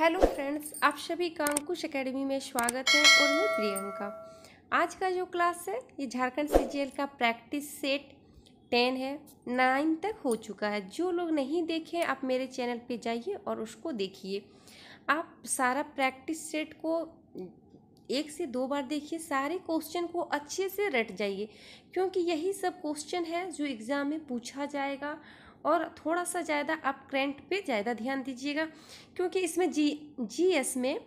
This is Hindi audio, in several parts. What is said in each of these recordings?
हेलो फ्रेंड्स आप सभी का अंकुश एकेडमी में स्वागत है और मैं प्रियंका आज का जो क्लास है ये झारखंड सीजीएल का प्रैक्टिस सेट टेन है नाइन तक हो चुका है जो लोग नहीं देखे आप मेरे चैनल पे जाइए और उसको देखिए आप सारा प्रैक्टिस सेट को एक से दो बार देखिए सारे क्वेश्चन को अच्छे से रट जाइए क्योंकि यही सब क्वेश्चन है जो एग्ज़ाम में पूछा जाएगा और थोड़ा सा ज़्यादा आप करेंट पे ज़्यादा ध्यान दीजिएगा क्योंकि इसमें जी जी एस में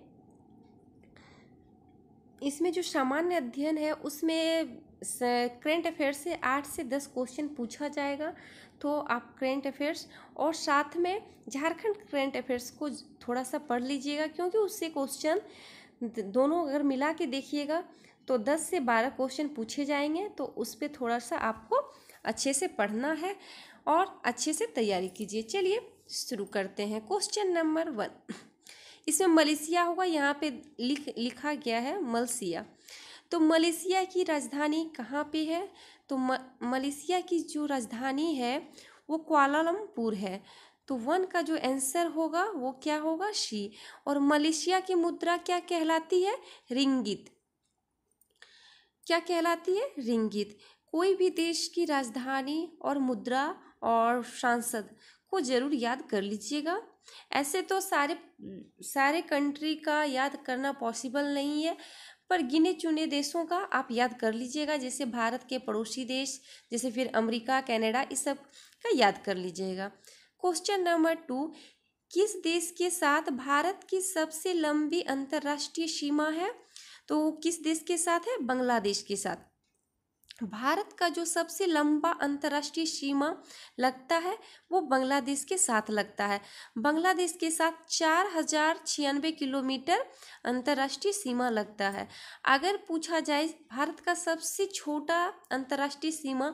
इसमें जो सामान्य अध्ययन है उसमें करेंट अफेयर्स से आठ से दस क्वेश्चन पूछा जाएगा तो आप करेंट अफेयर्स और साथ में झारखंड करेंट अफेयर्स को थोड़ा सा पढ़ लीजिएगा क्योंकि उससे क्वेश्चन दोनों अगर मिला के देखिएगा तो दस से बारह क्वेश्चन पूछे जाएंगे तो उस पर थोड़ा सा आपको अच्छे से पढ़ना है और अच्छे से तैयारी कीजिए चलिए शुरू करते हैं क्वेश्चन नंबर वन इसमें मलेशिया होगा यहाँ पे लिख लिखा गया है मलसिया तो मलेशिया की राजधानी कहाँ पे है तो मलेशिया की जो राजधानी है वो क्वालमपुर है तो वन का जो आंसर होगा वो क्या होगा शी और मलेशिया की मुद्रा क्या कहलाती है रिंगित क्या कहलाती है रिंगित कोई भी देश की राजधानी और मुद्रा और सांसद को ज़रूर याद कर लीजिएगा ऐसे तो सारे सारे कंट्री का याद करना पॉसिबल नहीं है पर गिने चुने देशों का आप याद कर लीजिएगा जैसे भारत के पड़ोसी देश जैसे फिर अमेरिका कनाडा इस सब का याद कर लीजिएगा क्वेश्चन नंबर टू किस देश के साथ भारत की सबसे लंबी अंतर्राष्ट्रीय सीमा है तो किस देश के साथ है बांग्लादेश के साथ भारत का जो सबसे लंबा अंतर्राष्ट्रीय सीमा लगता है वो बांग्लादेश के साथ लगता है बांग्लादेश के साथ चार हजार छियानवे किलोमीटर अंतर्राष्ट्रीय सीमा लगता है अगर पूछा जाए भारत का सबसे छोटा अंतर्राष्ट्रीय सीमा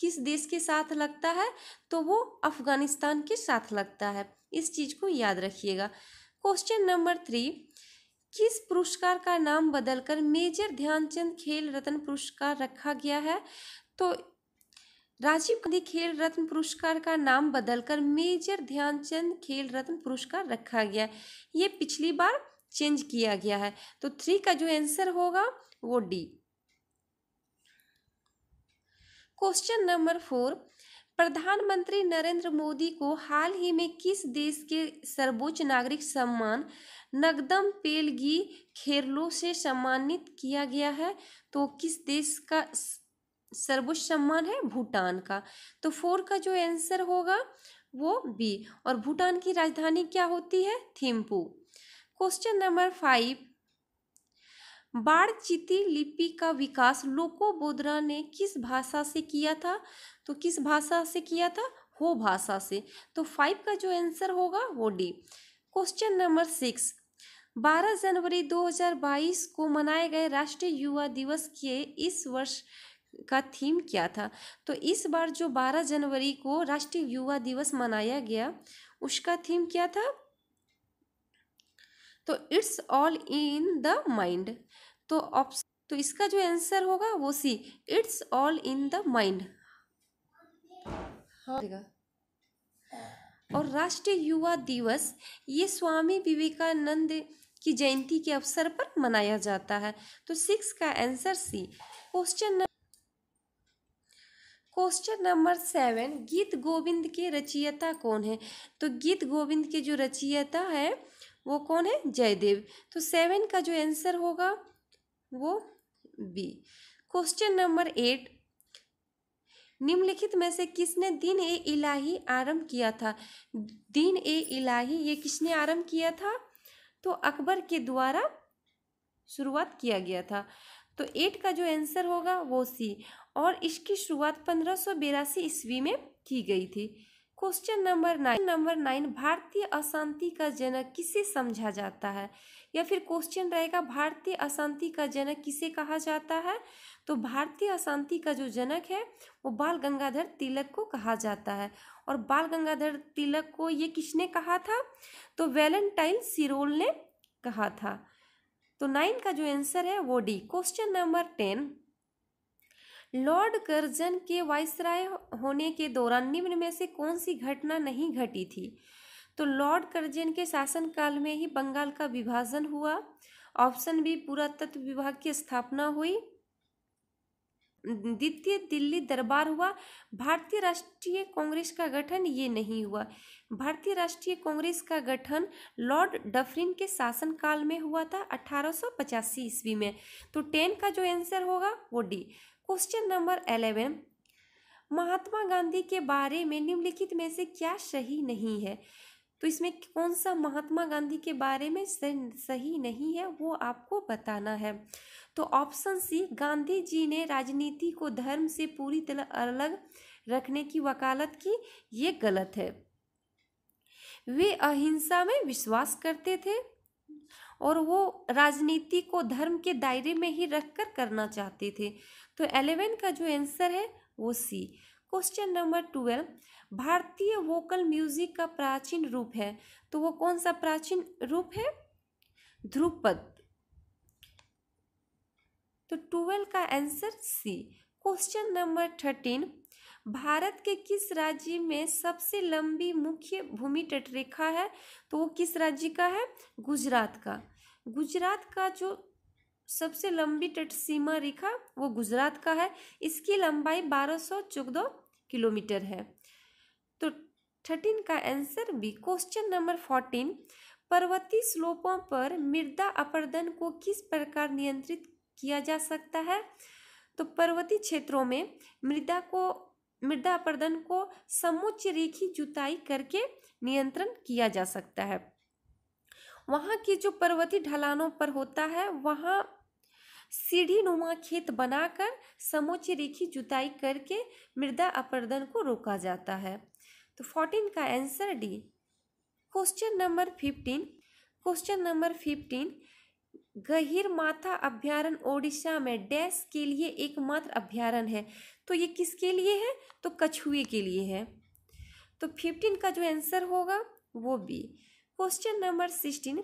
किस देश के साथ लगता है तो वो अफगानिस्तान के साथ लगता है इस चीज़ को याद रखिएगा क्वेश्चन नंबर थ्री किस पुरस्कार का नाम बदलकर मेजर ध्यानचंद खेल रत्न पुरस्कार रखा गया है तो राजीव गांधी खेल रत्न पुरस्कार का नाम बदलकर मेजर ध्यानचंद खेल रत्न पुरस्कार रखा गया है ये पिछली बार चेंज किया गया है तो थ्री का जो आंसर होगा वो डी क्वेश्चन नंबर फोर प्रधानमंत्री नरेंद्र मोदी को हाल ही में किस देश के सर्वोच्च नागरिक सम्मान नगदम पेलगी खेरलो से सम्मानित किया गया है तो किस देश का सर्वोच्च सम्मान है भूटान का तो फोर का जो आंसर होगा वो बी और भूटान की राजधानी क्या होती है थिम्पू क्वेश्चन नंबर फाइव बाड़चिती लिपि का विकास लोको बोद्रा ने किस भाषा से किया था तो किस भाषा से किया था हो भाषा से तो फाइव का जो आंसर होगा वो डी क्वेश्चन नंबर सिक्स 12 जनवरी 2022 को मनाए गए राष्ट्रीय युवा दिवस के इस वर्ष का थीम क्या था तो इस बार जो 12 जनवरी को राष्ट्रीय युवा दिवस मनाया गया उसका थीम क्या था तो it's all in the mind तो ऑप्शन तो इसका जो आंसर होगा वो C it's all in the mind हाँ। और राष्ट्रीय युवा दिवस ये स्वामी विवेकानंद की जयंती के अवसर पर मनाया जाता है तो सिक्स का answer C question question number seven Geet Govind के रचयिता कौन है तो गीत गोविंद के जो रचयिता है वो कौन है जयदेव तो सेवन का जो आंसर होगा वो बी क्वेश्चन नंबर एट निम्नलिखित में से किसने दिन ए इलाही आरंभ किया था दिन ए इलाही ये किसने आरंभ किया था तो अकबर के द्वारा शुरुआत किया गया था तो एट का जो आंसर होगा वो सी और इसकी शुरुआत पंद्रह सौ बेरासी ईस्वी में की गई थी question number nine number nine भारतीय अशांति का जनक किसे समझा जाता है या फिर क्वेश्चन रहेगा भारतीय अशांति का जनक किसे कहा जाता है तो भारतीय अशांति का जो जनक है वो बाल गंगाधर तिलक को कहा जाता है और बाल गंगाधर तिलक को ये किसने कहा था तो वैलेंटाइन सिरोल ने कहा था तो नाइन का जो आंसर है वो D question number ten Lord Curzon के वायसराय होने के दौरान निम्न में से कौन सी घटना नहीं घटी थी तो लॉर्ड कर्जन के शासनकाल में ही बंगाल का विभाजन हुआ ऑप्शन बी पुरातत्व विभाग की स्थापना हुई द्वितीय दिल्ली दरबार हुआ भारतीय राष्ट्रीय कांग्रेस का गठन ये नहीं हुआ भारतीय राष्ट्रीय कांग्रेस का गठन लॉर्ड डफरिन के शासनकाल में हुआ था अठारह ईस्वी में तो टेन का जो आंसर होगा वो D question number eleven Mahatma Gandhi के बारे में निम्नलिखित में से क्या सही नहीं है तो इसमें कौन सा महात्मा गांधी के बारे में सही नहीं है वो आपको बताना है तो ऑप्शन सी गांधी जी ने राजनीति को धर्म से पूरी तरह अलग रखने की वकालत की ये गलत है वे अहिंसा में विश्वास करते थे और वो राजनीति को धर्म के दायरे में ही रखकर करना चाहते थे तो एलेवन का जो आंसर है वो सी क्वेश्चन नंबर ट्वेल्व भारतीय वोकल म्यूजिक का प्राचीन रूप है तो वो कौन सा प्राचीन रूप है ध्रुपद तो ट्वेल्व का answer C question number thirteen Bharat के किस राज्य में सबसे लंबी मुख्य भूमि तटरेखा है तो वो किस राज्य का है गुजरात का गुजरात का जो सबसे लंबी तट सीमा रेखा वो गुजरात का है इसकी लंबाई बारह सौ चौदह किलोमीटर है तो थर्टीन का answer B question number fourteen पर्वतीय स्लोपों पर मृदा अपरदन को किस प्रकार नियंत्रित किया जा सकता है तो पर्वतीय क्षेत्रों में मृदा को मृदा अपर्दन को समुच्च रेखी जुताई करके नियंत्रण किया जा सकता है वहाँ की जो पर्वतीय ढलानों पर होता है वहाँ सीढ़ी नुमा खेत बनाकर समुच्च रेखी जुताई करके मृदा अपर्दन को रोका जाता है तो फोर्टीन का answer D question number fifteen question number fifteen Gahirmatha अभ्यारण ओडिशा में डैश के लिए एकमात्र अभ्यारण है तो ये किसके लिए है तो कछुए के लिए है तो फिफ्टीन का जो आंसर होगा वो B question number sixteen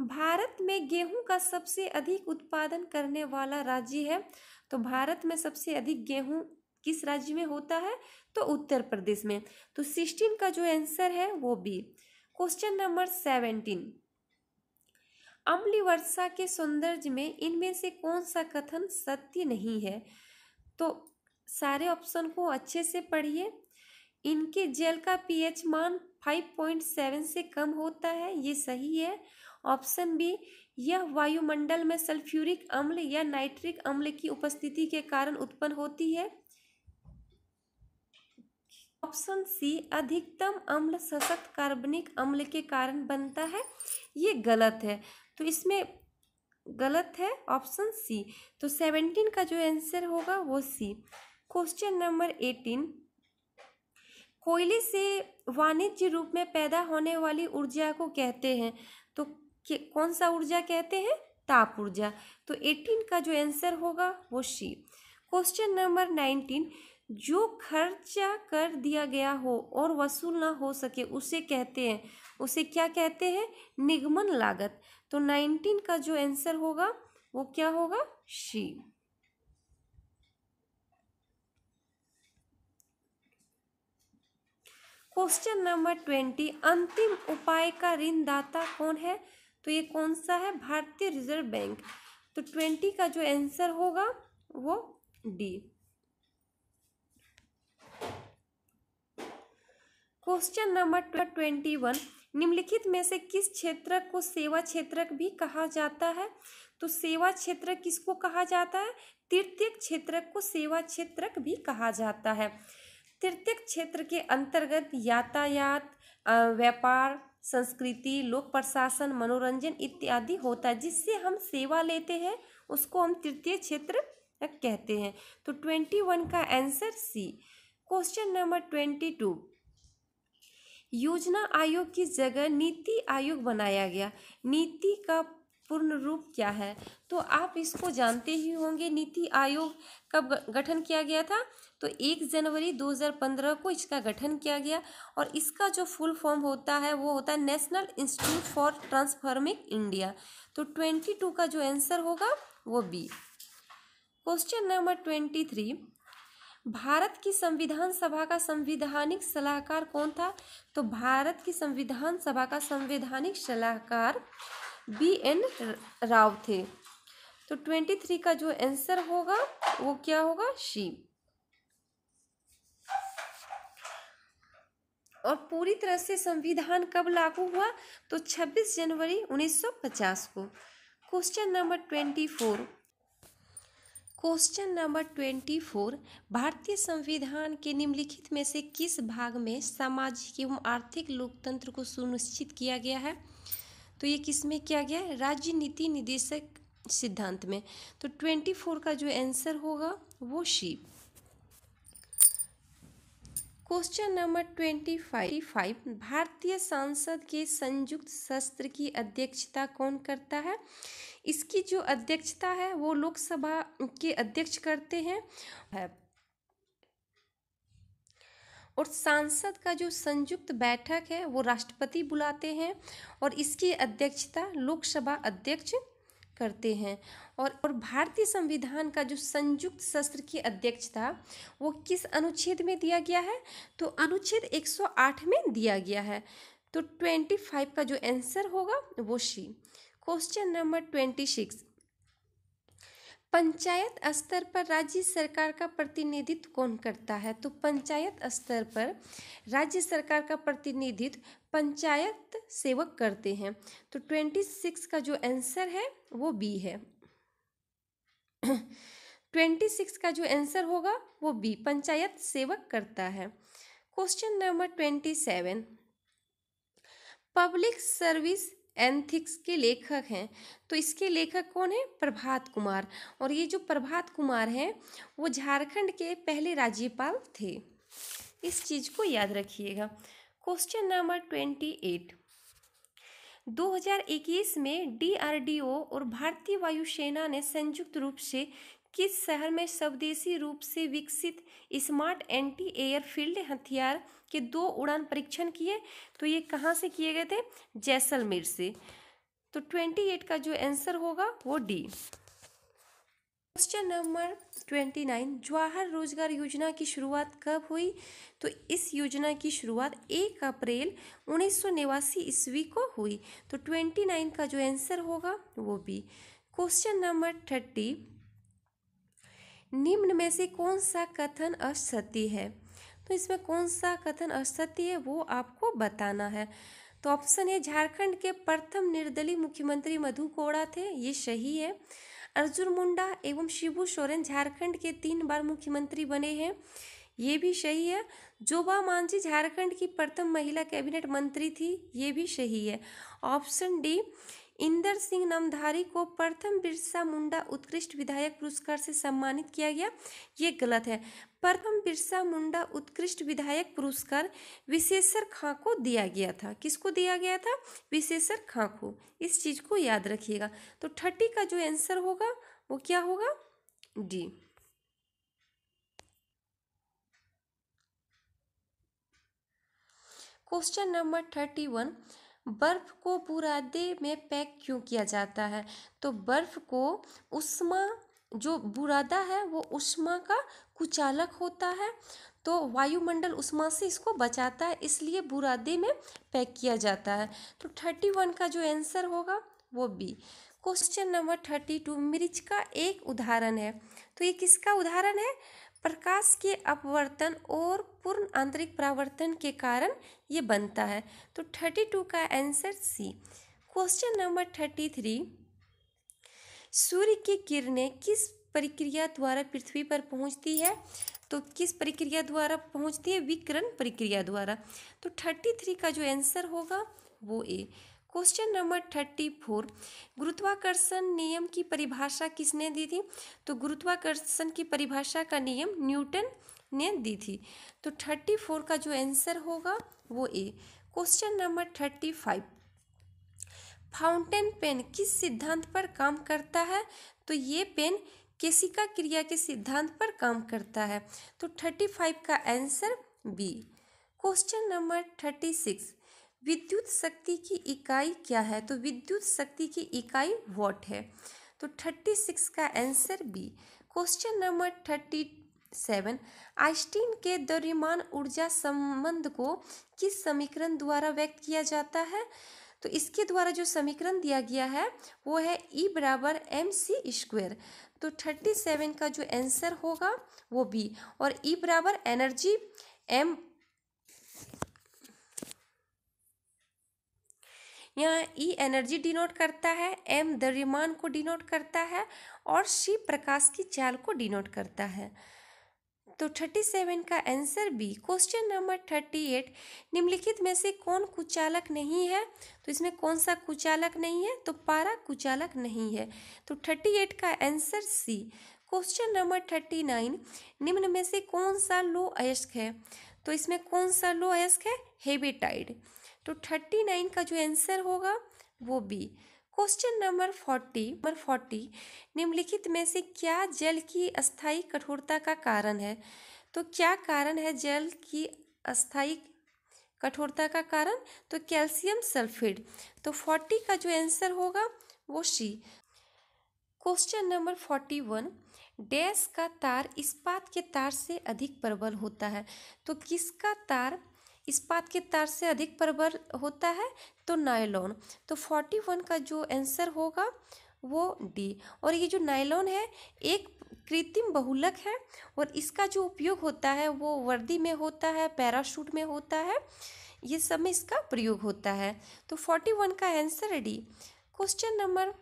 Bharat में गेहूं का सबसे अधिक उत्पादन करने वाला राज्य है तो भारत में सबसे अधिक गेहूं किस राज्य में होता है तो उत्तर प्रदेश में तो सिक्सटीन का जो आंसर है वो बी क्वेश्चन नंबर सेवेंटीन अमली वर्षा के सौंदर्य में इनमें से कौन सा कथन सत्य नहीं है तो सारे ऑप्शन को अच्छे से पढ़िए इनके जल का पीएच मान 5.7 से कम होता है ये सही है ऑप्शन बी यह वायुमंडल में सल्फ्यूरिक अम्ल या नाइट्रिक अम्ल की उपस्थिति के कारण उत्पन्न होती है ऑप्शन सी अधिकतम अम्ल सशक्त कार्बनिक अम्ल के कारण बनता है ये गलत है तो इसमें गलत है ऑप्शन सी तो सेवनटीन का जो आंसर होगा वो सी क्वेश्चन नंबर एटीन कोयले से वाणिज्य रूप में पैदा होने वाली ऊर्जा को कहते हैं तो कौन सा ऊर्जा कहते हैं ताप ऊर्जा तो एटीन का जो आंसर होगा वो सी क्वेश्चन नंबर नाइनटीन जो खर्चा कर दिया गया हो और वसूल ना हो सके उसे कहते हैं उसे क्या कहते हैं निगमन लागत तो नाइनटीन का जो आंसर होगा वो क्या होगा शी क्वेश्चन नंबर ट्वेंटी अंतिम उपाय का ऋणदाता कौन है तो ये कौन सा है भारतीय रिजर्व बैंक तो ट्वेंटी का जो आंसर होगा वो D question number twenty one निम्नलिखित में से किस क्षेत्र को सेवा क्षेत्रक भी कहा जाता है तो सेवा क्षेत्र किसको कहा जाता है तृतीय क्षेत्र को सेवा क्षेत्रक भी कहा जाता है तृतीय क्षेत्र के अंतर्गत यातायात व्यापार संस्कृति लोक प्रशासन मनोरंजन इत्यादि होता है जिससे हम सेवा लेते हैं उसको हम तृतीय क्षेत्र कहते हैं तो ट्वेंटी वन का answer C question number twenty two योजना आयोग की जगह नीति आयोग बनाया गया नीति का पूर्ण रूप क्या है तो आप इसको जानते ही होंगे नीति आयोग कब गठन किया गया था तो एक जनवरी 2015 को इसका गठन किया गया और इसका जो फुल फॉर्म होता है वो होता है National Institute for Transforming India तो 22 का जो आंसर होगा वो B question number twenty three Bharat की संविधान सभा का संविधानिक सलाहकार कौन था तो भारत की संविधान सभा का संवैधानिक सलाहकार बी एन राव थे तो ट्वेंटी थ्री का जो आंसर होगा वो क्या होगा शी और पूरी तरह से संविधान कब लागू हुआ तो 26 जनवरी 1950 को question number twenty four question number twenty four भारतीय संविधान के निम्नलिखित में से किस भाग में सामाजिक एवं आर्थिक लोकतंत्र को सुनिश्चित किया गया है तो ये किस में किया गया है राज्य नीति निदेशक सिद्धांत में तो ट्वेंटी फोर का जो आंसर होगा वो शिप क्वेश्चन नंबर ट्वेंटी फाइव भारतीय सांसद के संयुक्त सत्र की अध्यक्षता कौन करता है इसकी जो अध्यक्षता है वो लोकसभा के अध्यक्ष करते हैं और सांसद का जो संयुक्त बैठक है वो राष्ट्रपति बुलाते हैं और इसकी अध्यक्षता लोकसभा अध्यक्ष करते हैं और और भारतीय संविधान का जो संयुक्त शस्त्र की अध्यक्ष था वो किस अनुच्छेद में दिया गया है तो अनुच्छेद 108 में दिया गया है तो 25 का जो आंसर होगा वो C question number twenty six panchayat स्तर पर राज्य सरकार का प्रतिनिधित्व कौन करता है तो पंचायत स्तर पर राज्य सरकार का प्रतिनिधित्व पंचायत सेवक करते हैं तो ट्वेंटी सिक्स का जो आंसर है वो बी है ट्वेंटी सिक्स का जो आंसर होगा वो बी पंचायत सेवक करता है question number twenty seven public service ethics के लेखक हैं तो इसके लेखक कौन है प्रभात कुमार और ये जो प्रभात कुमार हैं वो झारखंड के पहले राज्यपाल थे इस चीज़ को याद रखिएगा क्वेश्चन नंबर ट्वेंटी एट 2021 में डीआरडीओ और भारतीय वायुसेना ने संयुक्त रूप से किस शहर में स्वदेशी रूप से विकसित स्मार्ट एंटी एयर फील्ड हथियार के दो उड़ान परीक्षण किए तो ये कहाँ से किए गए थे जैसलमेर से तो 28 का जो आंसर होगा वो D question number twenty nine Jawahar Rozgar Yojana की शुरुआत कब हुई तो इस योजना की शुरुआत एक अप्रैल उन्नीस सौ नवासी ईस्वी को हुई तो ट्वेंटी नाइन का जो आंसर होगा वो भी क्वेश्चन नंबर थर्टी निम्न में से कौन सा कथन असत्य है तो इसमें कौन सा कथन असत्य है वो आपको बताना है तो ऑप्शन है झारखंड के प्रथम निर्दलीय मुख्यमंत्री मधु कोड़ा थे ये सही है अर्जुन मुंडा एवं शिबू सोरेन झारखंड के तीन बार मुख्यमंत्री बने हैं ये भी सही है जोबा मांझी झारखंड की प्रथम महिला कैबिनेट मंत्री थी ये भी सही है ऑप्शन डी इंदर सिंह नमधारी को प्रथम बिरसा मुंडा उत्कृष्ट विधायक पुरस्कार से सम्मानित किया गया ये गलत है प्रथम बिरसा मुंडा उत्कृष्ट विधायक पुरस्कार विशेषर खां को दिया गया था किसको दिया गया था विशेषर खां को इस चीज़ को याद रखिएगा तो थर्टी का जो आंसर होगा वो क्या होगा D question number thirty one बर्फ को बुरादे में पैक क्यों किया जाता है तो बर्फ को उष्मा जो बुरादा है वो उष्मा का कुचालक होता है तो वायुमंडल उष्मा से इसको बचाता है इसलिए बुरादे में पैक किया जाता है तो थर्टी वन का जो आंसर होगा वो B question number thirty two मिर्च का एक उदाहरण है तो ये किसका उदाहरण है प्रकाश के अपवर्तन और पूर्ण आंतरिक परावर्तन के कारण ये बनता है तो थर्टी टू का answer C question number thirty three सूर्य की किरणें किस प्रक्रिया द्वारा पृथ्वी पर पहुंचती है तो किस प्रक्रिया द्वारा पहुंचती है विकरण प्रक्रिया द्वारा तो थर्टी थ्री का जो आंसर होगा वो A question number thirty four गुरुत्वाकर्षण नियम की परिभाषा किसने दी थी तो गुरुत्वाकर्षण की परिभाषा का नियम न्यूटन ने दी थी तो थर्टी फोर का जो आंसर होगा वो A question number thirty five fountain pen किस सिद्धांत पर काम करता है तो ये पेन केसिका क्रिया के सिद्धांत पर काम करता है तो थर्टी फाइव का answer B question number thirty six विद्युत शक्ति की इकाई क्या है तो विद्युत शक्ति की इकाई वॉट है तो थर्टी सिक्स का answer B question number thirty seven Einstein के द्रव्यमान ऊर्जा संबंध को किस समीकरण द्वारा व्यक्त किया जाता है तो इसके द्वारा जो समीकरण दिया गया है वो है ई e बराबर एम सी स्क्वेयर तो थर्टी सेवन का जो आंसर होगा वो बी और ई e बराबर एनर्जी एम यहाँ ई एनर्जी डिनोट करता है एम द्रव्यमान को डिनोट करता है और सी प्रकाश की चाल को डिनोट करता है तो 37 का आंसर बी क्वेश्चन नंबर 38 निम्नलिखित में से कौन कुचालक नहीं है तो इसमें कौन सा कुचालक नहीं है तो पारा कुचालक नहीं है तो 38 का आंसर सी क्वेश्चन नंबर 39 निम्न में से कौन सा लो अयस्क है तो इसमें कौन सा लो अयस्क है हेबेटाइड तो 39 का जो आंसर होगा वो B question number forty number forty निम्नलिखित में से क्या जल की अस्थायी कठोरता का कारण है तो क्या कारण है जल की अस्थायी कठोरता का कारण तो कैल्शियम सल्फेट तो फोर्टी का जो आंसर होगा वो C question number forty one dash का तार इस्पात के तार से अधिक प्रबल होता है तो किसका तार इस्पात के तार से अधिक प्रबल होता है तो नायलॉन तो फोर्टी वन का जो आंसर होगा वो डी और ये जो नायलॉन है एक कृत्रिम बहुलक है और इसका जो उपयोग होता है वो वर्दी में होता है पैराशूट में होता है ये सब में इसका प्रयोग होता है तो फोर्टी वन का answer D question number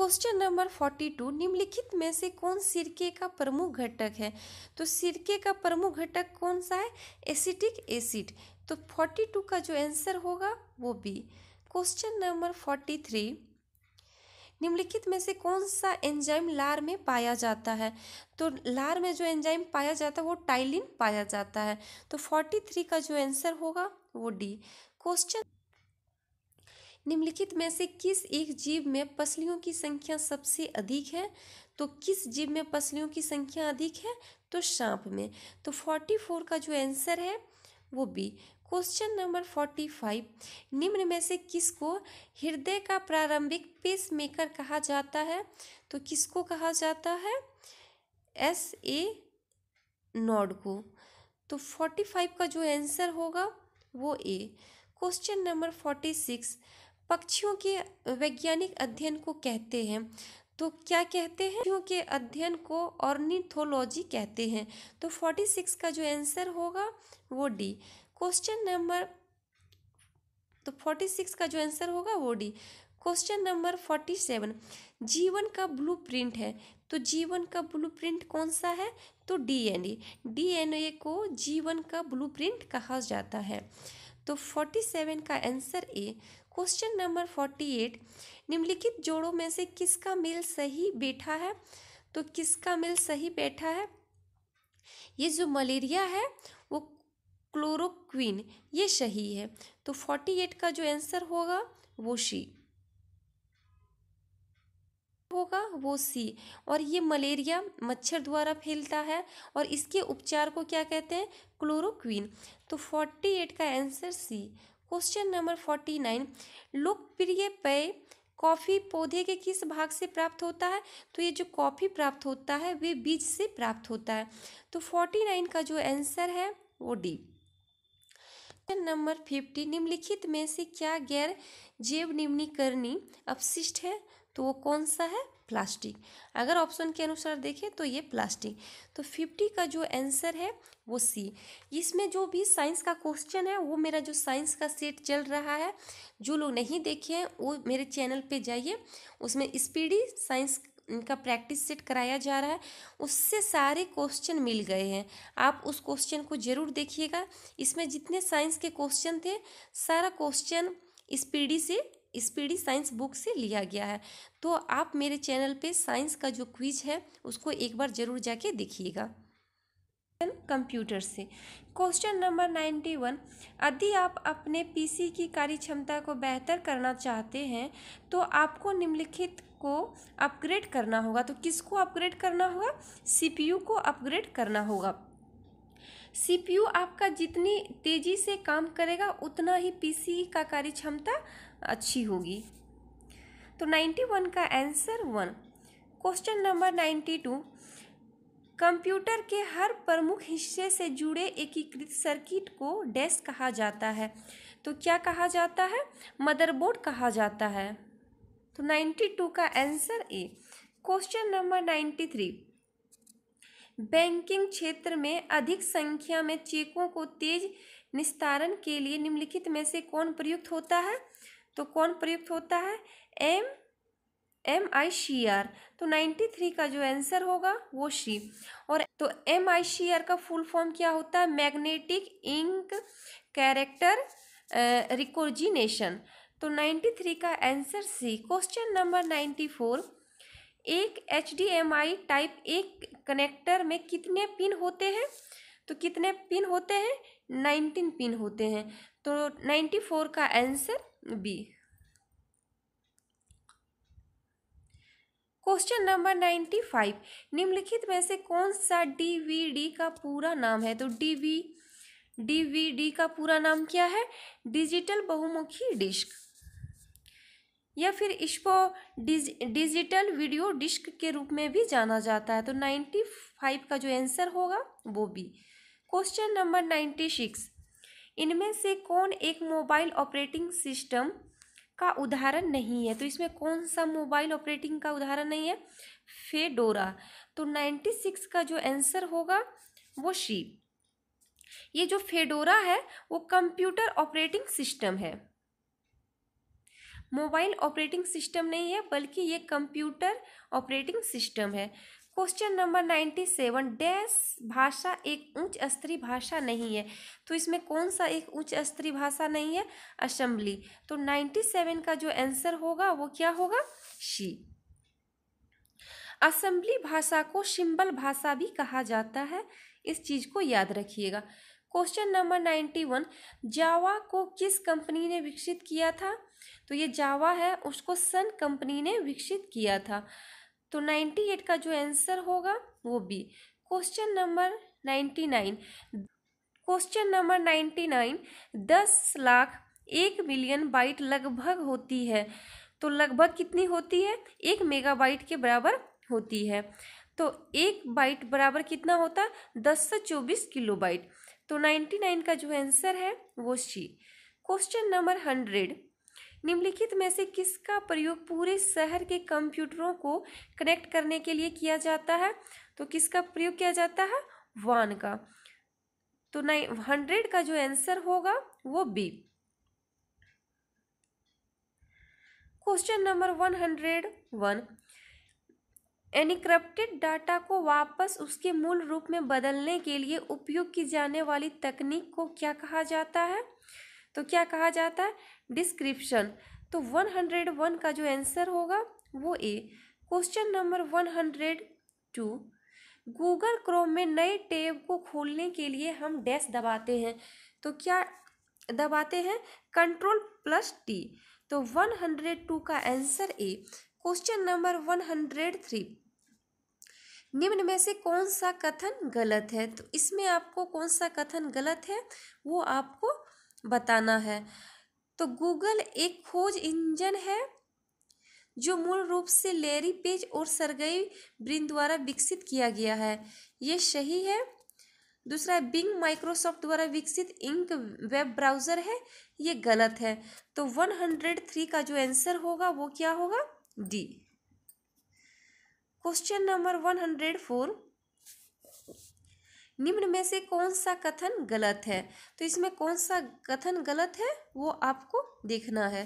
question number forty two निम्नलिखित में से कौन सिरके का प्रमुख घटक है तो सिरके का प्रमुख घटक कौन सा है एसिटिक एसिड तो फोर्टी टू का जो आंसर होगा वो B question number forty three निम्नलिखित में से कौन सा एंजाइम लार में पाया जाता है तो लार में जो एंजाइम पाया जाता है वो टाइलिन पाया जाता है तो फोर्टी थ्री का जो आंसर होगा वो डी क्वेश्चन निम्नलिखित में से किस एक जीव में पसलियों की संख्या सबसे अधिक है तो किस जीव में पसलियों की संख्या अधिक है तो सांप में तो फोर्टी फोर का जो आंसर है वो B question number forty five निम्न में से किसको हृदय का प्रारंभिक पेस मेकर कहा जाता है तो किसको कहा जाता है एस ए नॉड को तो फोर्टी फाइव का जो आंसर होगा वो A question number forty six पक्षियों के वैज्ञानिक अध्ययन को कहते हैं तो क्या कहते हैं पक्षियों के अध्ययन को ऑर्निथोलॉजी कहते हैं तो फोर्टी सिक्स का जो आंसर होगा वो डी क्वेश्चन नंबर तो फोर्टी सिक्स का जो आंसर होगा वो D question number forty seven जीवन का ब्लू प्रिंट है तो जीवन का ब्लू प्रिंट कौन सा है तो D D N A N A को जीवन का ब्लू प्रिंट कहा जाता है तो फोर्टी सेवन का answer A question number forty eight निम्नलिखित जोड़ों में से किसका मेल सही बैठा है तो किसका मेल सही बैठा है ये जो मलेरिया है वो क्लोरोक्वीन ये सही है तो फोर्टी एट का जो आंसर होगा वो सी होगा वो सी और ये मलेरिया मच्छर द्वारा फैलता है और इसके उपचार को क्या कहते हैं क्लोरोक्वीन तो फोर्टी एट का answer C question number forty nine लोकप्रिय पेय कॉफ़ी पौधे के किस भाग से प्राप्त होता है तो ये जो कॉफ़ी प्राप्त होता है वे बीज से प्राप्त होता है तो फोर्टी नाइन का जो आंसर है वो डी क्वेश्चन नंबर फिफ्टी निम्नलिखित में से क्या गैर जैव निम्नीकरणी अपशिष्ट है तो वो कौन सा है प्लास्टिक अगर ऑप्शन के अनुसार देखें तो ये प्लास्टिक तो फिफ्टी का जो आंसर है वो सी इसमें जो भी साइंस का क्वेश्चन है वो मेरा जो साइंस का सेट चल रहा है जो लोग नहीं देखे हैं वो मेरे चैनल पे जाइए उसमें स्पीडी साइंस इनका प्रैक्टिस सेट कराया जा रहा है उससे सारे क्वेश्चन मिल गए हैं आप उस क्वेश्चन को जरूर देखिएगा इसमें जितने साइंस के क्वेश्चन थे सारा क्वेश्चन स्पीडी से स्पीडी साइंस बुक से लिया गया है तो आप मेरे चैनल पे साइंस का जो क्विज है उसको एक बार ज़रूर जाके देखिएगा कंप्यूटर से क्वेश्चन नंबर नाइन्टी वन यदि आप अपने पीसी की कार्य क्षमता को बेहतर करना चाहते हैं तो आपको निम्नलिखित को अपग्रेड करना होगा तो किसको अपग्रेड करना होगा सीपीयू को अपग्रेड करना होगा सीपीयू आपका जितनी तेज़ी से काम करेगा उतना ही पीसी का कार्य क्षमता अच्छी होगी तो 91 का answer one question number 92 computer के हर प्रमुख हिस्से से जुड़े एकीकृत सर्किट को डेस्क कहा जाता है तो क्या कहा जाता है मदरबोर्ड कहा जाता है तो 92 का answer A question number 93 banking क्षेत्र में अधिक संख्या में चेकों को तेज निस्तारण के लिए निम्नलिखित में से कौन प्रयुक्त होता है तो कौन प्रयुक्त होता है M M I C R तो नाइन्टी थ्री का जो आंसर होगा वो शी और तो एम आई सी आर का फुल फॉर्म क्या होता है मैग्नेटिक इंक कैरेक्टर रिकोर्जिनेशन तो नाइन्टी थ्री का answer C question number ninety four एक H D M I type एक कनेक्टर में कितने पिन होते हैं तो कितने पिन होते हैं नाइनटीन पिन होते हैं तो नाइन्टी फोर का answer B question number ninety five निम्नलिखित में से कौन सा डीवीडी का पूरा नाम है तो डीवी डीवीडी का पूरा नाम क्या है डिजिटल बहुमुखी डिस्क या फिर इसको डिज, डिजिटल वीडियो डिस्क के रूप में भी जाना जाता है तो नाइन्टी फाइव का जो आंसर होगा वो भी क्वेश्चन नंबर नाइन्टी सिक्स इनमें से कौन एक मोबाइल ऑपरेटिंग सिस्टम का उदाहरण नहीं है तो इसमें कौन सा मोबाइल ऑपरेटिंग का उदाहरण नहीं है फेडोरा तो नाइन्टी सिक्स का जो आंसर होगा वो सी ये जो फेडोरा है वो कंप्यूटर ऑपरेटिंग सिस्टम है मोबाइल ऑपरेटिंग सिस्टम नहीं है बल्कि ये कंप्यूटर ऑपरेटिंग सिस्टम है question number ninety seven dash भाषा एक उच्च स्तरीय भाषा नहीं है तो इसमें कौन सा एक उच्च स्तरीय भाषा नहीं है असम्बली तो नाइन्टी सेवन का जो आंसर होगा वो क्या होगा शी असेंबली भाषा को सिंबल भाषा भी कहा जाता है इस चीज़ को याद रखिएगा question number ninety one Java को किस कंपनी ने विकसित किया था तो ये जावा है उसको सन कंपनी ने विकसित किया था तो नाइन्टी एट का जो आंसर होगा वो B question number ninety nine question number ninety nine दस लाख एक मिलियन बाइट लगभग होती है तो लगभग कितनी होती है एक मेगाबाइट के बराबर होती है तो एक बाइट बराबर कितना होता है दस से चौबीस किलो बाइट तो नाइन्टी नाइन का जो आंसर है वो सी क्वेश्चन नंबर हंड्रेड निम्नलिखित में से किसका प्रयोग पूरे शहर के कंप्यूटरों को कनेक्ट करने के लिए किया जाता है तो किसका प्रयोग किया जाता है वन का तो नाइन हंड्रेड का जो आंसर होगा वो B question number one hundred one encrypted data को वापस उसके मूल रूप में बदलने के लिए उपयोग की जाने वाली तकनीक को क्या कहा जाता है तो क्या कहा जाता है डिस्क्रिप्शन तो वन हंड्रेड वन का जो आंसर होगा वो A question number one hundred two Google Chrome में नए टैब को खोलने के लिए हम डैश दबाते हैं तो क्या दबाते हैं कंट्रोल प्लस टी तो वन हंड्रेड टू का answer A question number one hundred three निम्न में से कौन सा कथन गलत है तो इसमें आपको कौन सा कथन गलत है वो आपको बताना है तो गूगल एक खोज इंजन है जो मूल रूप से लेरी पेज और सरगई ब्रिन द्वारा विकसित किया गया है ये सही है दूसरा बिंग माइक्रोसॉफ्ट द्वारा विकसित इंक वेब ब्राउज़र है ये गलत है तो वन हंड्रेड थ्री का जो आंसर होगा वो क्या होगा D question number one hundred four निम्न में से कौन सा कथन गलत है तो इसमें कौन सा कथन गलत है वो आपको देखना है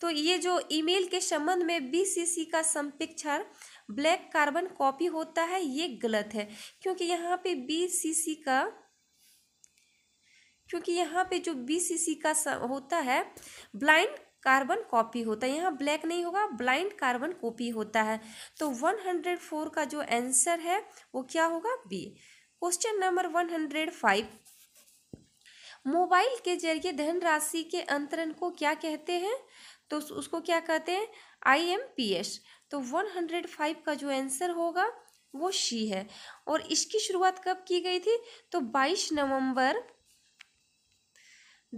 तो ये जो ईमेल के संबंध में बीसीसी का संपिक्षार ब्लैक कार्बन कॉपी होता है ये गलत है क्योंकि यहाँ पे बीसीसी का क्योंकि यहाँ पे जो बीसीसी का होता है ब्लाइंड कार्बन कॉपी होता है यहाँ ब्लैक नहीं होगा ब्लाइंड कार्बन कॉपी होता है तो वन हंड्रेड फोर का जो आंसर है वो क्या होगा B question number one hundred five mobile के जरिए धनराशि के अंतरण को क्या कहते हैं तो उसको क्या कहते हैं आई एम पी एस तो वन हंड्रेड फाइव का जो आंसर होगा वो शी है और इसकी शुरुआत कब की गई थी तो बाईस नवंबर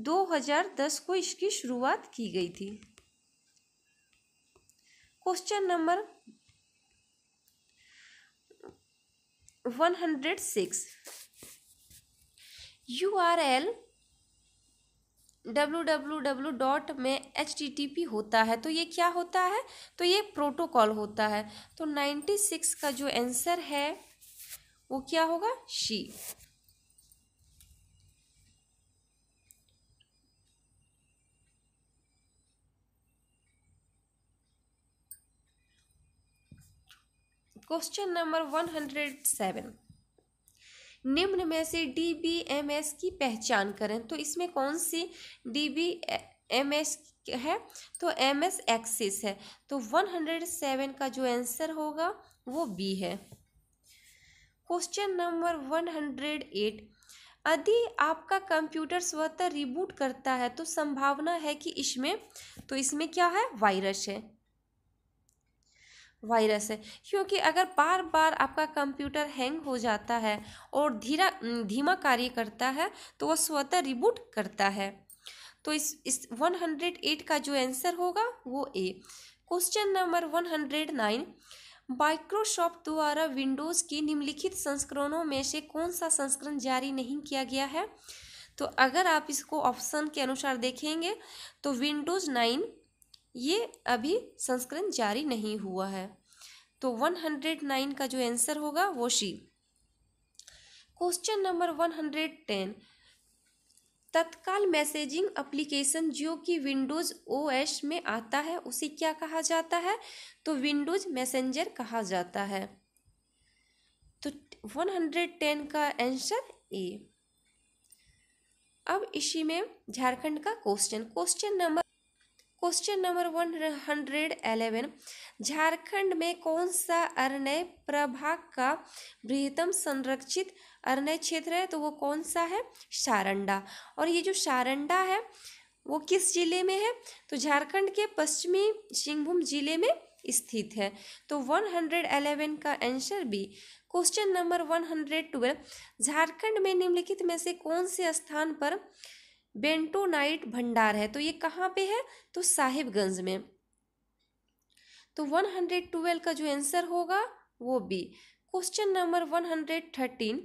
2010 को इसकी शुरुआत की गई थी question number 106 U R L W W W dot में एच टी टी पी होता है तो ये क्या होता है तो ये प्रोटोकॉल होता है तो नाइन्टी सिक्स का जो आंसर है वो क्या होगा C question number one hundred seven निम्न में से डी बी एम एस की पहचान करें तो इसमें कौन सी डी बी एम एस है तो एम एस एक्सिस है तो वन हंड्रेड सेवन का जो आंसर होगा वो बी है question number one hundred eight यदि आपका कंप्यूटर स्वतः रिबूट करता है तो संभावना है कि इसमें तो इसमें क्या है वायरस है वायरस है क्योंकि अगर बार बार आपका कंप्यूटर हैंग हो जाता है और धीरा धीमा कार्य करता है तो वह स्वतः रिबूट करता है तो इस इस 108 का जो आंसर होगा वो ए क्वेश्चन नंबर 109 माइक्रोसॉफ्ट द्वारा विंडोज़ की निम्नलिखित संस्करणों में से कौन सा संस्करण जारी नहीं किया गया है तो अगर आप इसको ऑप्शन के अनुसार देखेंगे तो विंडोज़ नाइन ये अभी संस्करण जारी नहीं हुआ है तो वन हंड्रेड नाइन का जो आंसर होगा वो C question number one hundred ten तत्काल मैसेजिंग एप्लीकेशन जो कि विंडोज़ ओ एस में आता है उसे क्या कहा जाता है तो विंडोज़ मैसेंजर कहा जाता है तो वन हंड्रेड टेन का आंसर ए अब इसी में झारखंड का question question number question number one hundred eleven Jharkhand में कौन सा अरण्य प्रभाग का बृहतम संरक्षित अरण्य क्षेत्र है तो वो कौन सा है सारंडा और ये जो सारंडा है वो किस जिले में है तो झारखंड के पश्चिमी सिंहभूम जिले में स्थित है तो वन हंड्रेड एलेवन का answer B question number one hundred twelve Jharkhand में निम्नलिखित में से कौन से स्थान पर बेंटो नाइट भंडार है तो ये कहाँ पे है तो साहिबगंज में तो 112 का जो आंसर होगा वो बी क्वेश्चन नंबर 113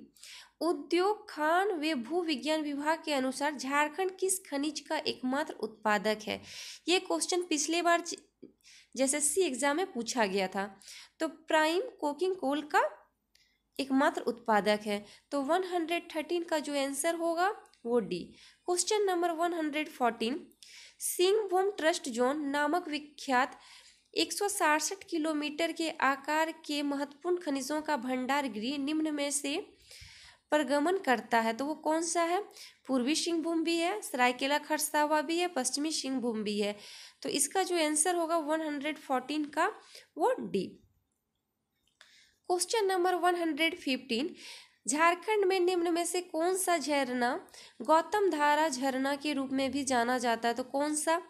उद्योग खान व भू विज्ञान विभाग के अनुसार झारखंड किस खनिज का एकमात्र उत्पादक है ये क्वेश्चन पिछले बार सी एग्जाम में पूछा गया था तो प्राइम कोकिंग कोल का एकमात्र उत्पादक है तो 113 का जो आंसर होगा वो D question number one hundred fourteen Singhbhum thrust zone नामक विख्यात एक किलोमीटर के आकार के महत्वपूर्ण खनिजों का भंडार गृह निम्न में से प्रगमन करता है तो वो कौन सा है पूर्वी सिंहभूम भी है सरायकेला खरसावा भी है पश्चिमी सिंहभूम भी है तो इसका जो आंसर होगा वन हंड्रेड फोर्टीन का वो D question number one hundred fifteen Jharkhand में निम्न में से कौन सा झरना गौतम धारा झरना के रूप में भी जाना जाता है तो कौन सा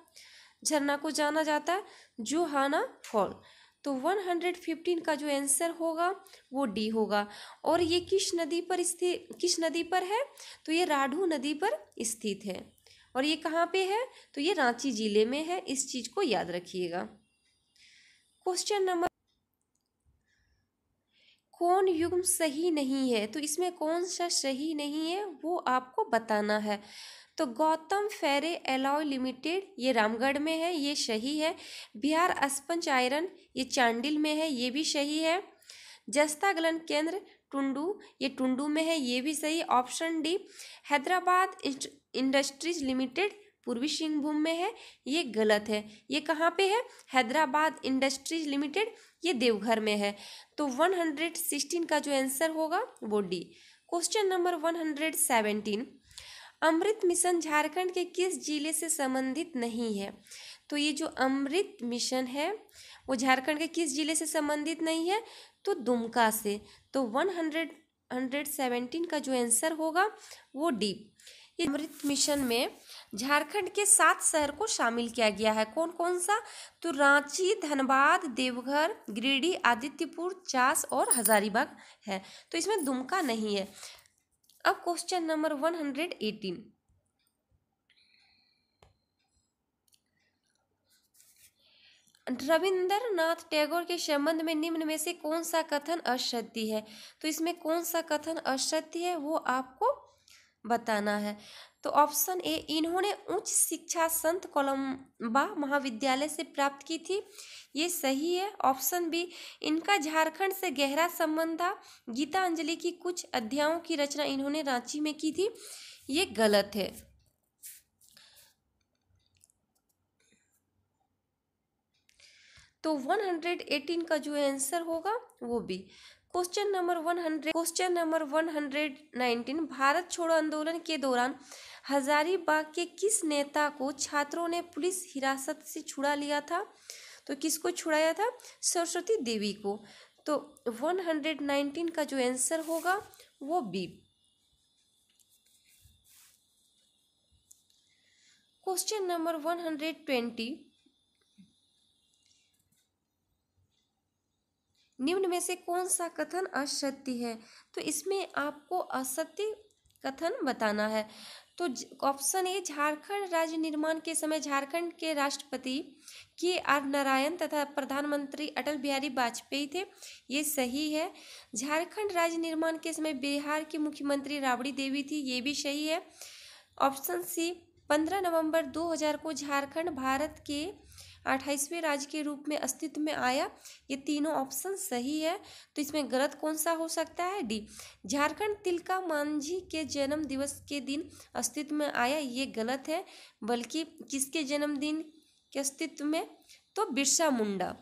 झरना को जाना जाता है जोहाना फॉल तो 115 का जो आंसर होगा वो डी होगा और ये किस नदी पर स्थित किस नदी पर है तो ये राढ़ू नदी पर स्थित है और ये कहाँ पे है तो ये रांची जिले में है इस चीज़ को याद रखिएगा क्वेश्चन नंबर कौन युग्म सही नहीं है तो इसमें कौन सा सही नहीं है वो आपको बताना है तो गौतम फेरे एलॉय लिमिटेड ये रामगढ़ में है ये सही है बिहार अस्पंच आयरन ये चांडिल में है ये भी सही है जस्ता गलन केंद्र टुंडू ये टुंडू में है ये भी सही option D Hyderabad Industries Limited पूर्वी सिंहभूम में है ये गलत है ये कहाँ पे है हैदराबाद इंडस्ट्रीज लिमिटेड ये देवघर में है तो 116 का जो आंसर होगा वो D question number 117 Amrut mission Jharkhand के किस जिले से संबंधित नहीं है तो ये जो अमृत मिशन है वो झारखंड के किस जिले से संबंधित नहीं है तो दुमका से तो वन हंड्रेड हंड्रेड सेवेंटीन का जो आंसर होगा वो डी अमृत मिशन में झारखंड के सात शहर को शामिल किया गया है कौन कौन सा तो रांची धनबाद देवघर गिरिडीह आदित्यपुर चास और हजारीबाग है तो इसमें दुमका नहीं है अब question number one hundred eighteen Rabindranath Tagore के संबंध में निम्न में से कौन सा कथन असत्य है तो इसमें कौन सा कथन असत्य है वो आपको बताना है तो ऑप्शन ए इन्होंने उच्च शिक्षा संत कोलम्बा महाविद्यालय से प्राप्त की थी ये सही है ऑप्शन बी इनका झारखंड से गहरा संबंध था गीतांजलि की कुछ अध्यायों की रचना इन्होंने रांची में की थी ये गलत है तो 118 का जो आंसर होगा वो भी question number 100 question number 119 Bharat छोड़ो आंदोलन के दौरान हजारीबाग के किस नेता को छात्रों ने पुलिस हिरासत से छुड़ा लिया था तो किसको छुड़ाया था सरस्वती देवी को तो 119 का जो आंसर होगा वो बी क्वेश्चन नंबर 120 निम्न में से कौन सा कथन असत्य है तो इसमें आपको असत्य कथन बताना है तो ऑप्शन ए झारखंड राज्य निर्माण के समय झारखंड के राष्ट्रपति के आर नारायण तथा प्रधानमंत्री अटल बिहारी वाजपेयी थे ये सही है झारखंड राज्य निर्माण के समय बिहार की मुख्यमंत्री राबड़ी देवी थी ये भी सही है ऑप्शन सी पंद्रह नवंबर 2000 को झारखंड भारत के अट्ठाईसवें राज्य के रूप में अस्तित्व में आया ये तीनों ऑप्शन सही है तो इसमें गलत कौन सा हो सकता है डी झारखंड तिलका मांझी के जन्म दिवस के दिन अस्तित्व में आया ये गलत है बल्कि किसके जन्मदिन के अस्तित्व में तो बिरसा मुंडा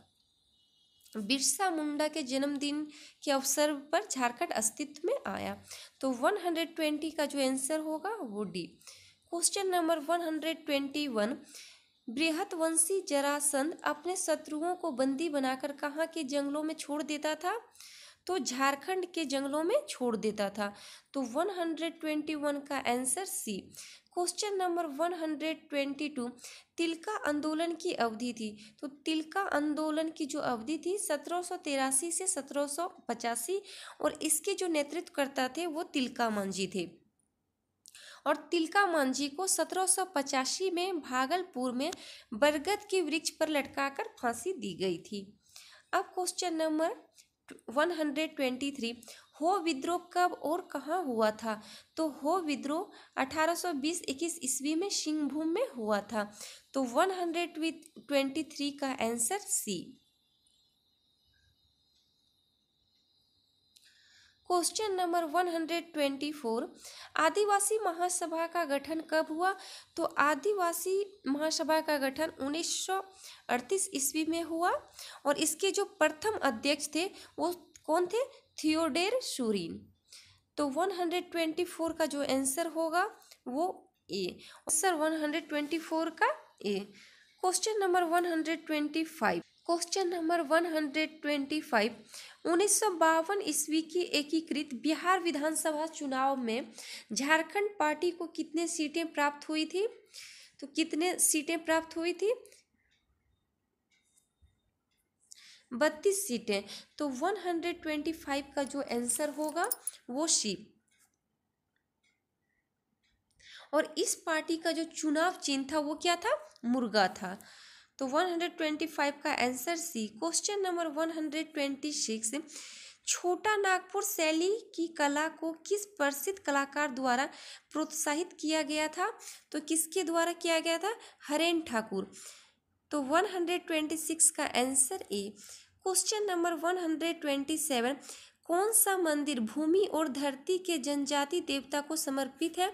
बिरसा मुंडा के जन्मदिन के अवसर पर झारखंड अस्तित्व में आया तो वन हंड्रेड ट्वेंटी का जो आंसर होगा वो D question number one hundred twenty one बृहतवंशी जरासंध अपने शत्रुओं को बंदी बनाकर कहाँ के जंगलों में छोड़ देता था तो झारखंड के जंगलों में छोड़ देता था तो 121 का answer C question number 122 Tilka आंदोलन की अवधि थी तो तिलका आंदोलन की जो अवधि थी सत्रह से सत्रह और इसके जो नेतृत्व करता थे वो तिलका मांझी थे और तिलका मांझी को सत्रह में भागलपुर में बरगद के वृक्ष पर लटकाकर फांसी दी गई थी अब क्वेश्चन नंबर 123 हो विद्रोह कब और कहाँ हुआ था तो हो विद्रोह 1820-21 ईस्वी में सिंहभूम में हुआ था तो 123 का answer C question number 124 Adivasi Mahasabha का गठन कब हुआ तो आदिवासी महासभा का गठन अड़तीस ईस्वी में हुआ और इसके जो प्रथम अध्यक्ष थे वो कौन थे थियोडेर शूरीन तो 124 का जो आंसर होगा वो ए आंसर 124 का A question number 125 question number 125 उन्नीस ईस्वी के एकीकृत बिहार विधानसभा चुनाव में झारखंड पार्टी को कितने सीटें प्राप्त हुई थी तो कितने सीटें प्राप्त हुई थी बत्तीस सीटें तो 125 का जो आंसर होगा वो सी और इस पार्टी का जो चुनाव चिन्ह था वो क्या था मुर्गा था तो 125 का आंसर सी क्वेश्चन नंबर 126 छोटा नागपुर शैली की कला को किस प्रसिद्ध कलाकार द्वारा प्रोत्साहित किया गया था तो किसके द्वारा किया गया था हरेन ठाकुर तो 126 का आंसर ए क्वेश्चन नंबर 127 कौन सा मंदिर भूमि और धरती के जनजाति देवता को समर्पित है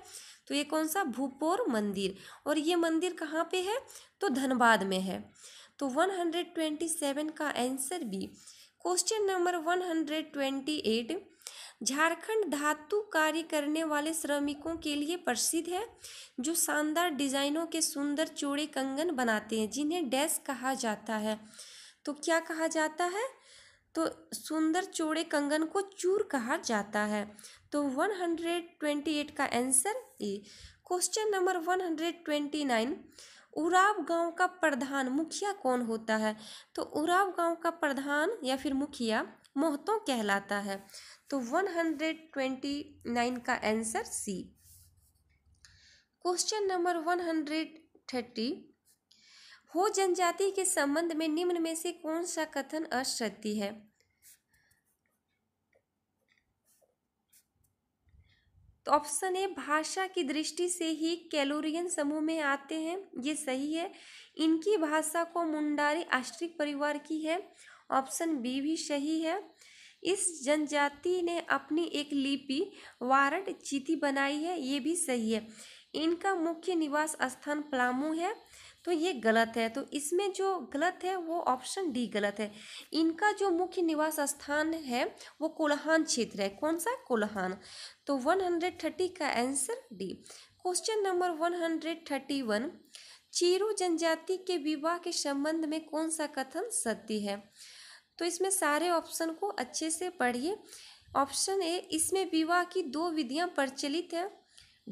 तो ये कौन सा भूपोर मंदिर और ये मंदिर कहाँ पे है तो धनबाद में है तो 127 का आंसर भी क्वेश्चन नंबर 128 झारखंड धातु कार्य करने वाले श्रमिकों के लिए प्रसिद्ध है जो शानदार डिजाइनों के सुंदर चूड़े कंगन बनाते हैं जिन्हें डैस कहा जाता है तो क्या कहा जाता है तो सुंदर चौड़े कंगन को चूर कहा जाता है तो 128 का answer A question number 129 Oraon गांव का प्रधान मुखिया कौन होता है तो उराव गांव का प्रधान या फिर मुखिया मोहतो कहलाता है तो 129 का answer C question number thirty Ho जनजाति के संबंध में निम्न में से कौन सा कथन असत्य है तो ऑप्शन ए भाषा की दृष्टि से ही कैलोरियन समूह में आते हैं ये सही है इनकी भाषा को मुंडारी आश्रित परिवार की है ऑप्शन बी भी सही है इस जनजाति ने अपनी एक लिपि वारट चीती बनाई है ये भी सही है इनका मुख्य निवास स्थान प्लामू है तो ये गलत है तो इसमें जो गलत है वो ऑप्शन डी गलत है इनका जो मुख्य निवास स्थान है वो कोल्हान क्षेत्र है कौन सा कोल्हान तो 130 का आंसर डी क्वेश्चन नंबर 131 चीरू जनजाति के विवाह के संबंध में कौन सा कथन सत्य है तो इसमें सारे ऑप्शन को अच्छे से पढ़िए ऑप्शन ए इसमें विवाह की दो विधियां प्रचलित हैं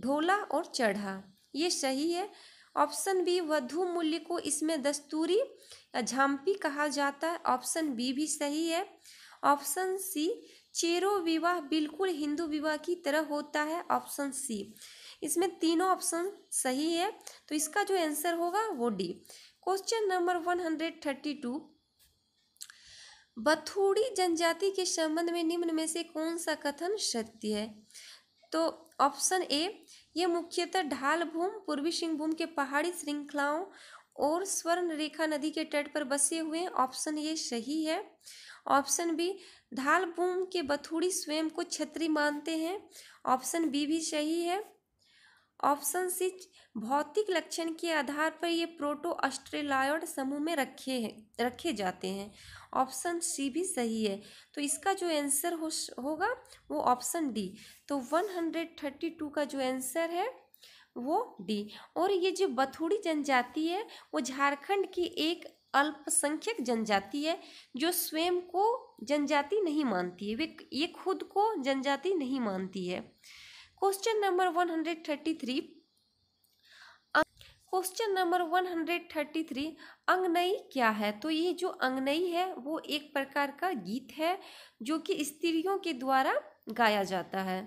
ढोला और चढ़ा ये सही है ऑप्शन बी वधु मूल्य को इसमें दस्तूरी या झांपी कहा जाता है ऑप्शन बी भी सही है ऑप्शन सी चेरो विवाह बिल्कुल हिंदू विवाह की तरह होता है ऑप्शन सी इसमें तीनों ऑप्शन सही है तो इसका जो आंसर होगा वो D question number one hundred thirty two Bathudi जनजाति के संबंध में निम्न में से कौन सा कथन सत्य है तो ऑप्शन ए ये मुख्यतः ढाल भूम पूर्वी सिंहभूम के पहाड़ी श्रृंखलाओं और स्वर्ण रेखा नदी के तट पर बसे हुए ऑप्शन ये सही है ऑप्शन बी ढाल भूम के बथुड़ी स्वयं को छत्री मानते हैं ऑप्शन बी भी सही है ऑप्शन सी भौतिक लक्षण के आधार पर ये प्रोटो ऑस्ट्रेलायड समूह में रखे हैं रखे जाते हैं ऑप्शन सी भी सही है तो इसका जो आंसर हो होगा वो ऑप्शन डी तो वन हंड्रेड थर्टी टू का जो आंसर है वो डी और ये जो बथुड़ी जनजाति है वो झारखंड की एक अल्पसंख्यक जनजाति है जो स्वयं को जनजाति नहीं मानती है वे ये खुद को जनजाति नहीं मानती है question number one hundred thirty three अं- question number one hundred thirty three Angnai क्या है तो ये जो अंगनई है वो एक प्रकार का गीत है जो कि स्त्रियों के द्वारा गाया जाता है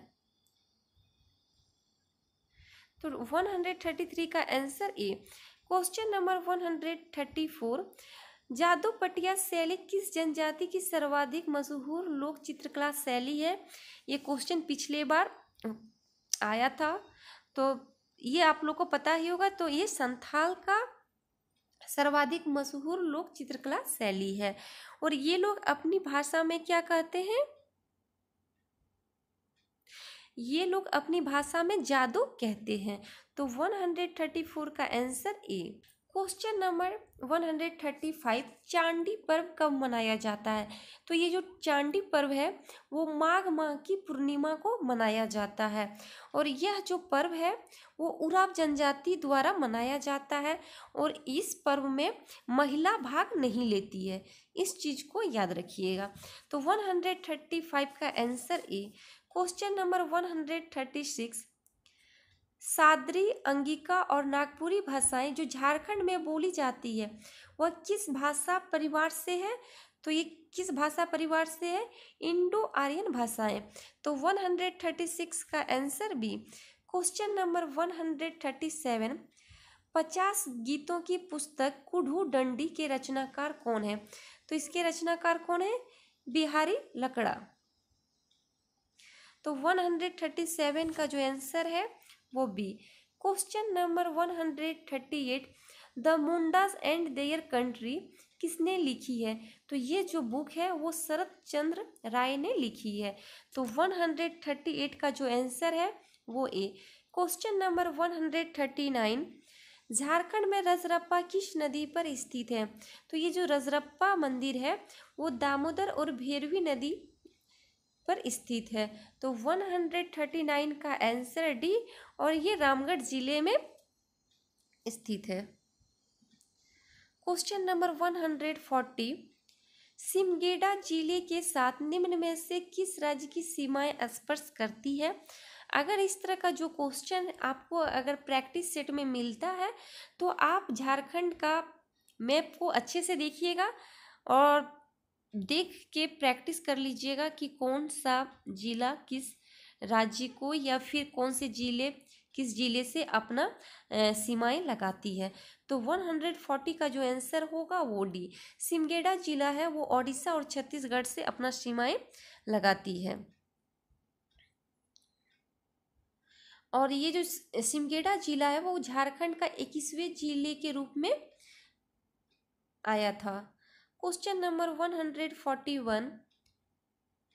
तो वन हंड्रेड थर्टी थ्री का answer A question number one hundred thirty four Jadopatia शैली किस जनजाति की सर्वाधिक मशहूर लोक चित्रकला शैली है ये क्वेश्चन पिछले बार आया था तो ये आप लोग को पता ही होगा तो ये संथाल का सर्वाधिक मशहूर लोक चित्रकला शैली है और ये लोग अपनी भाषा में क्या कहते हैं ये लोग अपनी भाषा में जादू कहते हैं तो 134 का answer A question number 135 Chandi पर्व कब मनाया जाता है तो ये जो चांडी पर्व है वो माघ माह की पूर्णिमा को मनाया जाता है और यह जो पर्व है वो उराव जनजाति द्वारा मनाया जाता है और इस पर्व में महिला भाग नहीं लेती है इस चीज़ को याद रखिएगा तो 135 का answer A question number 136 Sadri Angika और नागपुरी भाषाएं जो झारखंड में बोली जाती है वह किस भाषा परिवार से है तो ये किस भाषा परिवार से है इंडो आर्यन भाषाएं तो 136 का आंसर भी क्वेश्चन नंबर 137 पचास गीतों की पुस्तक कुढ़ू डंडी के रचनाकार कौन है तो इसके रचनाकार कौन है बिहारी लकड़ा तो 137 का जो आंसर है वो B question number one hundred thirty eight the Mundas and their country किसने लिखी है तो ये जो बुक है वो शरद चंद्र राय ने लिखी है तो वन हंड्रेड थर्टी एट का जो आंसर है वो A question number one hundred thirty nine Jharkhand में रजरप्पा किस नदी पर स्थित है तो ये जो रजरप्पा मंदिर है वो दामोदर और भैरवी नदी पर स्थित है तो 139 का आंसर डी और ये रामगढ़ जिले में स्थित है क्वेश्चन नंबर 140 सिमगेड़ा जिले के साथ निम्न में से किस राज्य की सीमाएं स्पर्श करती है अगर इस तरह का जो क्वेश्चन आपको अगर प्रैक्टिस सेट में मिलता है तो आप झारखंड का मैप को अच्छे से देखिएगा और देख के प्रैक्टिस कर लीजिएगा कि कौन सा ज़िला किस राज्य को या फिर कौन से ज़िले किस ज़िले से अपना सीमाएं लगाती है तो 140 का जो आंसर होगा वो डी सिमगेड़ा जिला है वो ओडिशा और छत्तीसगढ़ से अपना सीमाएं लगाती है और ये जो सिमगेड़ा जिला है वो झारखंड का इक्कीसवें जिले के रूप में आया था question number one hundred forty one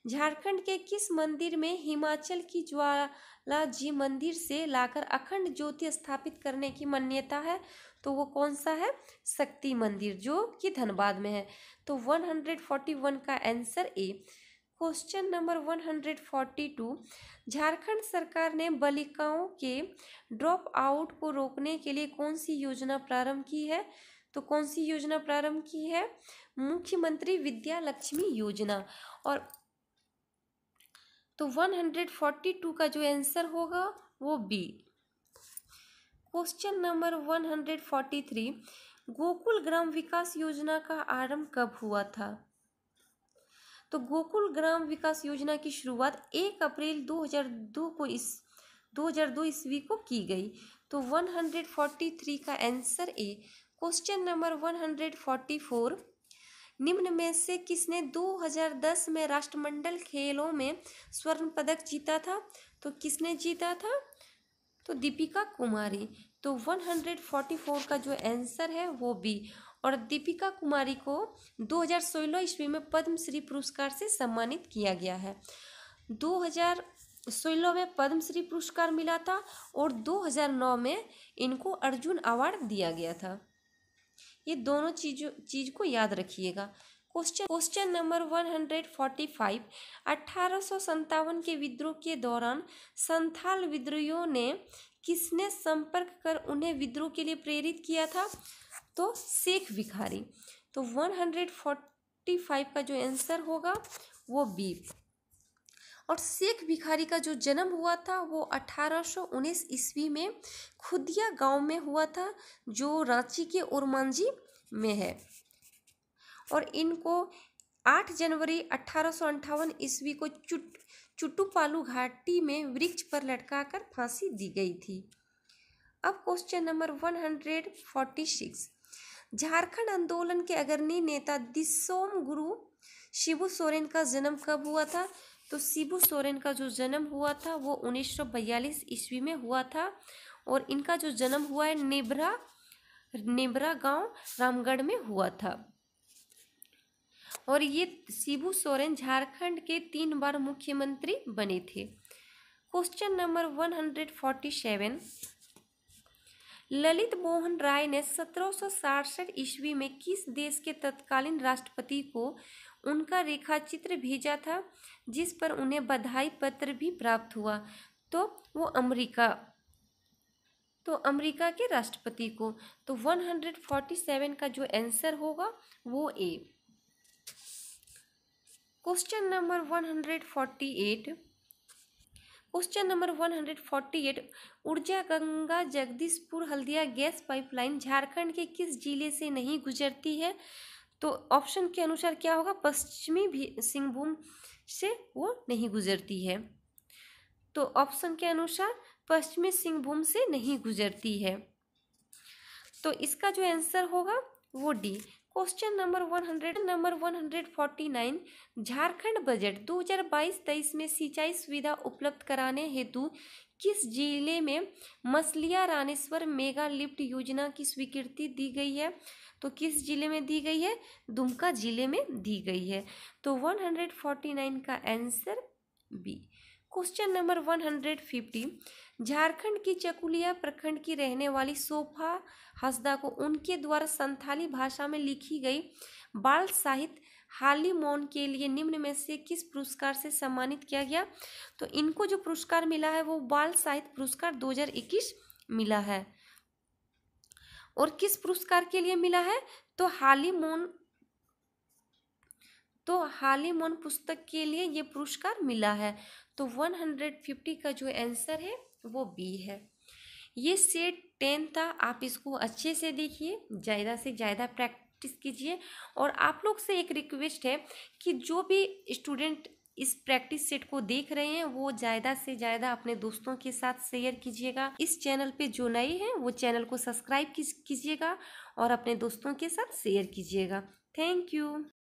Jharkhand के किस मंदिर में हिमाचल की ज्वाला जी मंदिर से लाकर अखंड ज्योति स्थापित करने की मान्यता है तो वो कौन सा है शक्ति मंदिर जो कि धनबाद में है तो वन हंड्रेड फोर्टी वन का answer A question number one hundred forty two Jharkhand सरकार ने बालिकाओं के ड्रॉप आउट को रोकने के लिए कौन सी योजना प्रारंभ की है तो कौन सी योजना प्रारंभ की है मुख्यमंत्री विद्या लक्ष्मी योजना और तो 142 का जो आंसर होगा वो B question number 143 Gokul Gram Vikas Yojana का आरंभ कब हुआ था तो गोकुल ग्राम विकास योजना की शुरुआत 1 अप्रैल 2002 को इस 2002 ईस्वी को की गई तो 143 का आंसर ए क्वेश्चन नंबर 144 निम्न में से किसने 2010 में राष्ट्रमंडल खेलों में स्वर्ण पदक जीता था तो किसने जीता था तो दीपिका कुमारी तो 144 का जो आंसर है वो बी और दीपिका कुमारी को 2016 ईस्वी में पद्मश्री पुरस्कार से सम्मानित किया गया है 2016 में पद्मश्री पुरस्कार मिला था और 2009 में इनको अर्जुन अवार्ड दिया गया था ये दोनों चीज़ों चीज़ को याद रखिएगा question question number one hundred forty five अट्ठारह सौ सत्तावन के विद्रोह के दौरान संथाल विद्रोहियों ने किसने संपर्क कर उन्हें विद्रोह के लिए प्रेरित किया था तो शेख भिखारी तो वन हंड्रेड फोर्टी फाइव का जो आंसर होगा वो बी और शेख भिखारी का जो जन्म हुआ था वो अठारह ईस्वी में खुदिया गांव में हुआ था जो रांची के उर्मांझी में है और इनको 8 जनवरी अठारह ईस्वी को चुट चुट्टुपालू घाटी में वृक्ष पर लटकाकर फांसी दी गई थी अब क्वेश्चन नंबर 146 झारखंड आंदोलन के अग्रणी नेता दिसोम गुरु शिव सोरेन का जन्म कब हुआ था तो सिबू सोरेन का जो जन्म हुआ था वो 1942 ईस्वी में हुआ था और इनका जो जन्म हुआ है नेबरा नेबरा गांव रामगढ़ में हुआ था और ये सिबू सोरेन झारखंड के तीन बार मुख्यमंत्री बने थे क्वेश्चन नंबर 147 ललित मोहन राय ने सत्रह सौ ईस्वी में किस देश के तत्कालीन राष्ट्रपति को उनका रेखाचित्र भेजा था जिस पर उन्हें बधाई पत्र भी प्राप्त हुआ तो वो अमेरिका तो अमेरिका के राष्ट्रपति को तो 147 का जो आंसर होगा वो A question number 148 question number 148 Urja Ganga Jagdishpur Haldia gas pipeline Jharkhand के किस जिले से नहीं गुजरती है तो ऑप्शन के अनुसार क्या होगा पश्चिमी सिंहभूम से वो नहीं गुजरती है तो ऑप्शन के अनुसार पश्चिमी सिंहभूम से नहीं गुजरती है तो इसका जो आंसर होगा वो D question number one hundred number one hundred forty nine Jharkhand budget दो हजार बाईस तेईस में सिंचाई सुविधा उपलब्ध कराने हेतु किस जिले में मसलिया रानेश्वर मेगा लिफ्ट योजना की स्वीकृति दी गई है तो किस ज़िले में दी गई है दुमका ज़िले में दी गई है तो वन हंड्रेड फोर्टी नाइन का answer B question number one hundred fifty Jharkhand की चकुलिया प्रखंड की रहने वाली सोफा हसदा को उनके द्वारा संथाली भाषा में लिखी गई बाल साहित्य हाली मौन के लिए निम्न में से किस पुरस्कार से सम्मानित किया गया तो इनको जो पुरस्कार मिला है वो बाल साहित्य पुरस्कार 2021 मिला है और किस पुरस्कार के लिए मिला है तो हाली मोन तो मोन पुस्तक के लिए ये पुरस्कार मिला है तो वन हंड्रेड फिफ्टी का जो आंसर है वो बी है ये सेट टेन था आप इसको अच्छे से देखिए ज़्यादा से ज़्यादा प्रैक्टिस कीजिए और आप लोग से एक रिक्वेस्ट है कि जो भी स्टूडेंट इस प्रैक्टिस सेट को देख रहे हैं वो ज़्यादा से ज़्यादा अपने दोस्तों के साथ शेयर कीजिएगा इस चैनल पे जो नए हैं वो चैनल को सब्सक्राइब कीजिएगा और अपने दोस्तों के साथ शेयर कीजिएगा थैंक यू